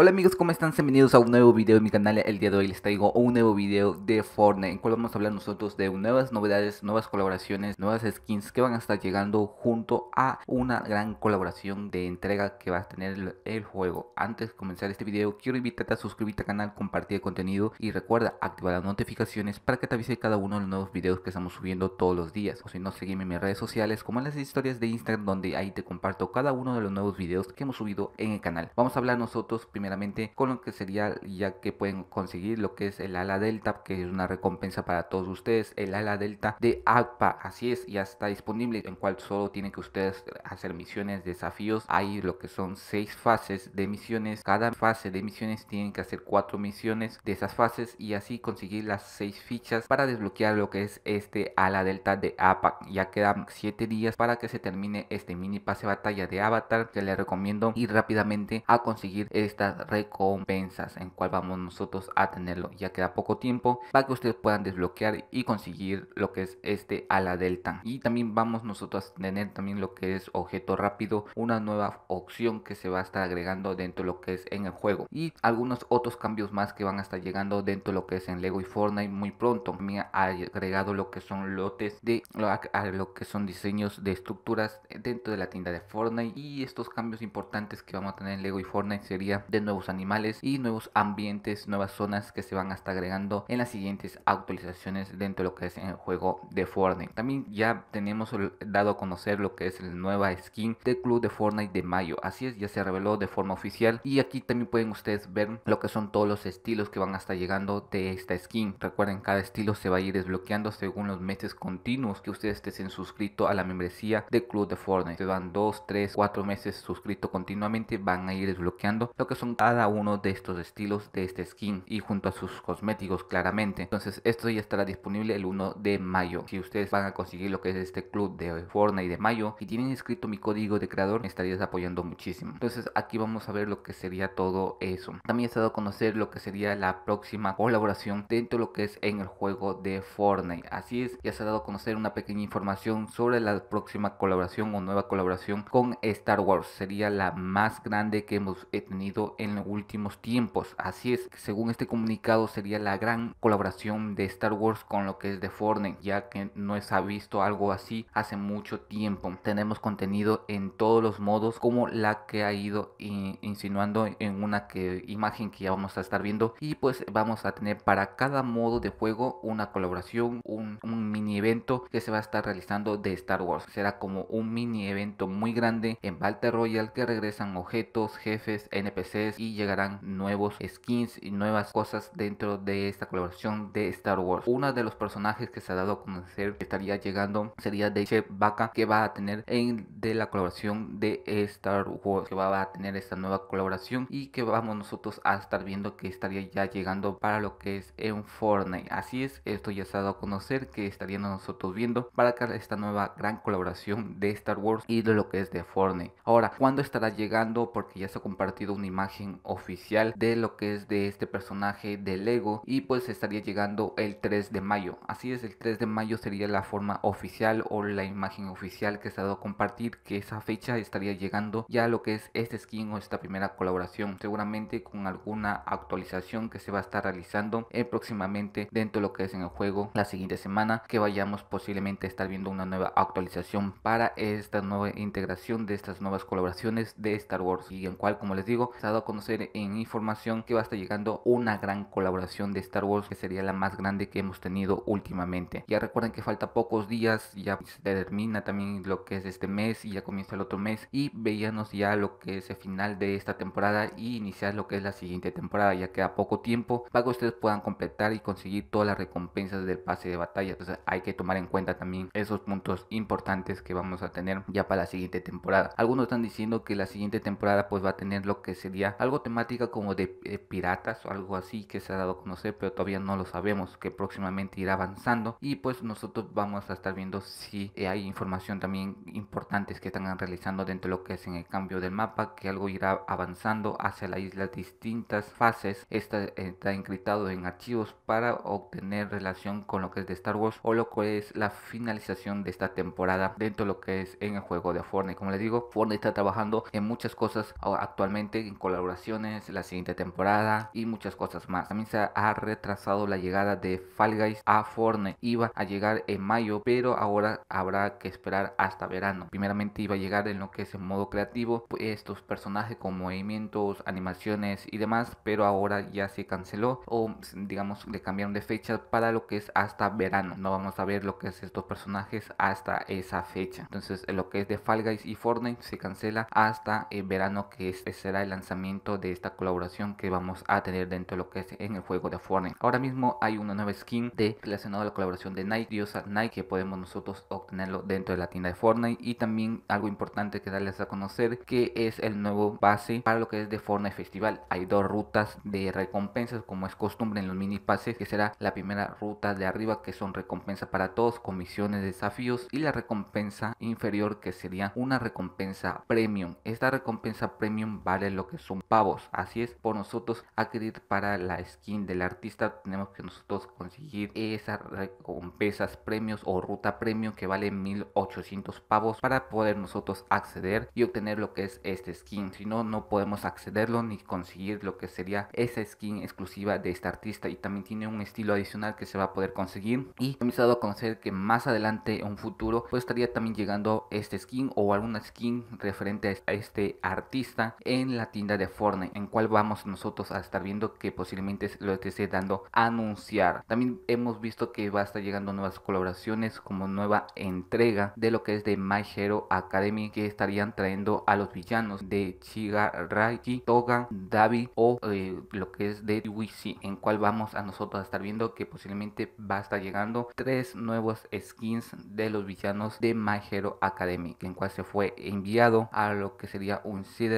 Hola amigos, ¿cómo están? Bienvenidos a un nuevo video en mi canal. El día de hoy les traigo un nuevo video de Fortnite en cual vamos a hablar nosotros de nuevas novedades, nuevas colaboraciones, nuevas skins que van a estar llegando junto a una gran colaboración de entrega que va a tener el juego. Antes de comenzar este video, quiero invitarte a suscribirte al canal, compartir el contenido y recuerda activar las notificaciones para que te avise cada uno de los nuevos videos que estamos subiendo todos los días. O si no, seguime en mis redes sociales como en las historias de Instagram donde ahí te comparto cada uno de los nuevos videos que hemos subido en el canal. Vamos a hablar nosotros primero con lo que sería ya que pueden conseguir lo que es el ala delta, que es una recompensa para todos ustedes, el ala delta de APA, así es, ya está disponible, en cual solo tienen que ustedes hacer misiones, desafíos, hay lo que son seis fases de misiones, cada fase de misiones tienen que hacer cuatro misiones de esas fases y así conseguir las seis fichas para desbloquear lo que es este ala delta de APA, ya quedan siete días para que se termine este mini pase batalla de avatar, que les recomiendo ir rápidamente a conseguir estas recompensas en cual vamos nosotros a tenerlo. Ya queda poco tiempo para que ustedes puedan desbloquear y conseguir lo que es este a la delta. Y también vamos nosotros a tener también lo que es objeto rápido, una nueva opción que se va a estar agregando dentro de lo que es en el juego. Y algunos otros cambios más que van a estar llegando dentro de lo que es en Lego y Fortnite muy pronto. Me ha agregado lo que son lotes de lo que son diseños de estructuras dentro de la tienda de Fortnite. Y estos cambios importantes que vamos a tener en Lego y Fortnite sería de nuevos animales y nuevos ambientes, nuevas zonas que se van a estar agregando en las siguientes actualizaciones dentro de lo que es el juego de Fortnite. También ya tenemos dado a conocer lo que es la nueva skin de club de Fortnite de mayo. Así es, ya se reveló de forma oficial y aquí también pueden ustedes ver lo que son todos los estilos que van a estar llegando de esta skin. Recuerden, cada estilo se va a ir desbloqueando según los meses continuos que ustedes estén suscritos a la membresía de club de Fortnite. Se van 2, 3, 4 meses suscrito continuamente, van a ir desbloqueando lo que son cada uno de estos estilos de este skin y junto a sus cosméticos claramente. Entonces esto ya estará disponible el 1 de mayo. Si ustedes van a conseguir lo que es este club de Fortnite de mayo y tienen escrito mi código de creador, me estarías apoyando muchísimo. Entonces aquí vamos a ver lo que sería todo eso. También se ha dado a conocer lo que sería la próxima colaboración dentro de lo que es en el juego de Fortnite. Así es, ya se ha dado a conocer una pequeña información sobre la próxima colaboración o nueva colaboración con Star Wars. Sería la más grande que hemos tenido en los últimos tiempos. Así es, según este comunicado sería la gran colaboración de Star Wars con lo que es de Fortnite, ya que no se ha visto algo así hace mucho tiempo. Tenemos contenido en todos los modos, como la que ha ido insinuando en una que, imagen que ya vamos a estar viendo. Y pues vamos a tener para cada modo de juego una colaboración, un, mini evento que se va a estar realizando de Star Wars. Será como un mini evento muy grande en Battle Royale que regresan objetos, jefes, NPCs y llegarán nuevos skins y nuevas cosas dentro de esta colaboración de Star Wars. Uno de los personajes que se ha dado a conocer que estaría llegando sería de Chef Vaca que va a tener en de la colaboración de Star Wars que va a tener esta nueva colaboración y que vamos nosotros a estar viendo que estaría ya llegando para lo que es en Fortnite. Así es, esto ya se ha dado a conocer que estarían nosotros viendo para esta nueva gran colaboración de Star Wars y de lo que es de Fortnite. Ahora, ¿cuándo estará llegando? Porque ya se ha compartido una imagen oficial de lo que es de este personaje de Lego y pues estaría llegando el 3 de mayo. Así es, el 3 de mayo sería la forma oficial o la imagen oficial que se ha dado a compartir que esa fecha estaría llegando ya lo que es este skin o esta primera colaboración, seguramente con alguna actualización que se va a estar realizando eh, próximamente dentro de lo que es en el juego la siguiente semana que vayamos posiblemente a estar viendo una nueva actualización para esta nueva integración de estas nuevas colaboraciones de Star Wars y en cual como les digo se ha dado conocer en información que va a estar llegando una gran colaboración de Star Wars que sería la más grande que hemos tenido últimamente. Ya recuerden que falta pocos días, ya se termina también lo que es este mes y ya comienza el otro mes y veíamos ya lo que es el final de esta temporada y iniciar lo que es la siguiente temporada, ya queda poco tiempo para que ustedes puedan completar y conseguir todas las recompensas del pase de batalla. Entonces hay que tomar en cuenta también esos puntos importantes que vamos a tener ya para la siguiente temporada. Algunos están diciendo que la siguiente temporada pues va a tener lo que sería algo temática como de eh, piratas o algo así que se ha dado a conocer, pero todavía no lo sabemos, que próximamente irá avanzando y pues nosotros vamos a estar viendo si eh, hay información también importantes que están realizando dentro de lo que es en el cambio del mapa, que algo irá avanzando hacia la isla distintas fases, está, eh, está encriptado en archivos para obtener relación con lo que es de Star Wars o lo que es la finalización de esta temporada dentro de lo que es en el juego de Fortnite. Como les digo, Fortnite está trabajando en muchas cosas actualmente en colaboración la siguiente temporada y muchas cosas más. También se ha retrasado la llegada de Fall Guys a Fortnite. Iba a llegar en mayo, pero ahora habrá que esperar hasta verano. Primeramente iba a llegar en lo que es en modo creativo, estos personajes con movimientos, animaciones y demás, pero ahora ya se canceló o digamos le cambiaron de fecha para lo que es hasta verano. No vamos a ver lo que es estos personajes hasta esa fecha. Entonces lo que es de Fall Guys y Fortnite se cancela hasta el verano que es, será el lanzamiento de esta colaboración que vamos a tener dentro de lo que es en el juego de Fortnite. Ahora mismo hay una nueva skin de relacionada a la colaboración de Nike, Diosa Nike, que podemos nosotros obtenerlo dentro de la tienda de Fortnite. Y también algo importante que darles a conocer que es el nuevo base para lo que es de Fortnite Festival. Hay dos rutas de recompensas, como es costumbre en los mini pases, que será la primera ruta de arriba, que son recompensas para todos, comisiones, desafíos, y la recompensa inferior, que sería una recompensa premium. Esta recompensa premium vale lo que son pavos. Así es, por nosotros adquirir para la skin del artista tenemos que nosotros conseguir esas recompensas, premios o ruta premium que vale 1800 pavos para poder nosotros acceder y obtener lo que es este skin. Si no, no podemos accederlo ni conseguir lo que sería esa skin exclusiva de este artista y también tiene un estilo adicional que se va a poder conseguir y me a conocer que más adelante en un futuro pues estaría también llegando este skin o alguna skin referente a este artista en la tienda de en cual vamos nosotros a estar viendo que posiblemente lo esté dando anunciar. También hemos visto que va a estar llegando nuevas colaboraciones como nueva entrega de lo que es de My Hero Academy que estarían trayendo a los villanos de Shigaraki, Toga, Davi o eh, lo que es de Wisi en cual vamos a nosotros a estar viendo que posiblemente va a estar llegando tres nuevos skins de los villanos de My Hero Academy, en cual se fue enviado a lo que sería un de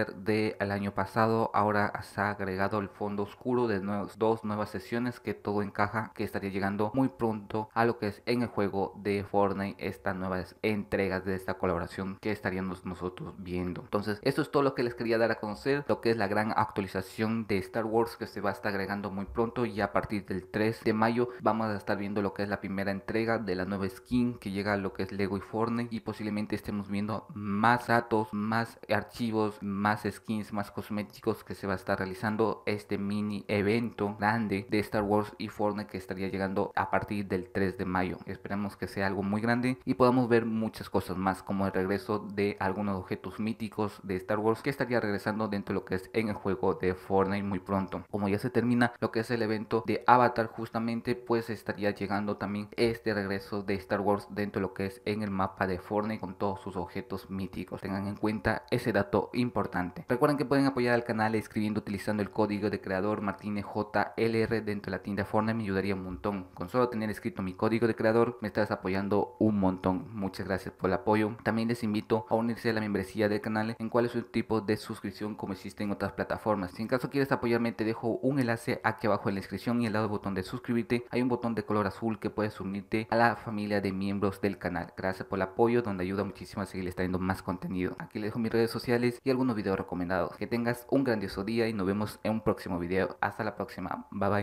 del año pasado ahora se ha agregado el fondo oscuro de nuevos, dos nuevas sesiones que todo encaja, que estaría llegando muy pronto a lo que es en el juego de Fortnite, estas nuevas entregas de esta colaboración que estaríamos nosotros viendo. Entonces, esto es todo lo que les quería dar a conocer, lo que es la gran actualización de Star Wars que se va a estar agregando muy pronto y a partir del 3 de mayo vamos a estar viendo lo que es la primera entrega de la nueva skin que llega a lo que es Lego y Fortnite y posiblemente estemos viendo más datos, más archivos, más skins, más cosméticos chicos, que se va a estar realizando este mini evento grande de Star Wars y Fortnite que estaría llegando a partir del 3 de mayo. Esperemos que sea algo muy grande y podamos ver muchas cosas más, como el regreso de algunos objetos míticos de Star Wars que estaría regresando dentro de lo que es en el juego de Fortnite muy pronto. Como ya se termina lo que es el evento de Avatar, justamente pues estaría llegando también este regreso de Star Wars dentro de lo que es en el mapa de Fortnite con todos sus objetos míticos. Tengan en cuenta ese dato importante. Recuerden que pueden apoyar canal escribiendo utilizando el código de creador Martínez JLR dentro de la tienda Fortnite me ayudaría un montón. Con solo tener escrito mi código de creador me estás apoyando un montón. Muchas gracias por el apoyo. También les invito a unirse a la membresía del canal en cuál es el tipo de suscripción como existe en otras plataformas. Si en caso quieres apoyarme te dejo un enlace aquí abajo en la descripción y al lado del botón de suscribirte hay un botón de color azul que puedes unirte a la familia de miembros del canal. Gracias por el apoyo donde ayuda muchísimo a seguir trayendo más contenido. Aquí les dejo mis redes sociales y algunos videos recomendados. Que tengas un grandioso día y nos vemos en un próximo video. Hasta la próxima. Bye bye.